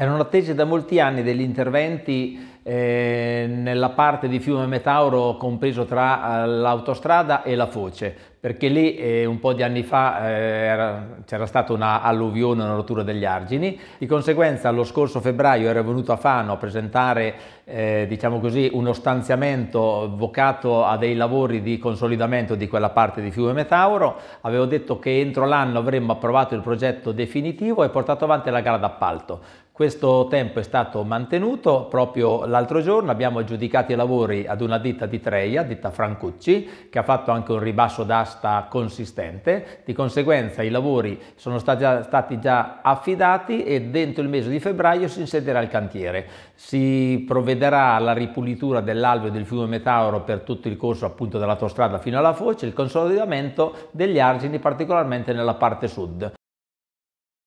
Erano attese da molti anni degli interventi eh, nella parte di Fiume Metauro compreso tra eh, l'autostrada e la foce perché lì eh, un po' di anni fa eh, c'era stata una alluvione, una rottura degli argini, di conseguenza lo scorso febbraio era venuto a Fano a presentare eh, diciamo così, uno stanziamento vocato a dei lavori di consolidamento di quella parte di Fiume Metauro, avevo detto che entro l'anno avremmo approvato il progetto definitivo e portato avanti la gara d'appalto. Questo tempo è stato mantenuto, proprio l'altro giorno abbiamo aggiudicato i lavori ad una ditta di Treia, ditta Francucci, che ha fatto anche un ribasso d'asta pasta consistente, di conseguenza i lavori sono stati già, stati già affidati e dentro il mese di febbraio si insedierà il cantiere. Si provvederà alla ripulitura dell'alveo del fiume Metauro per tutto il corso appunto dell'autostrada fino alla foce, il consolidamento degli argini particolarmente nella parte sud.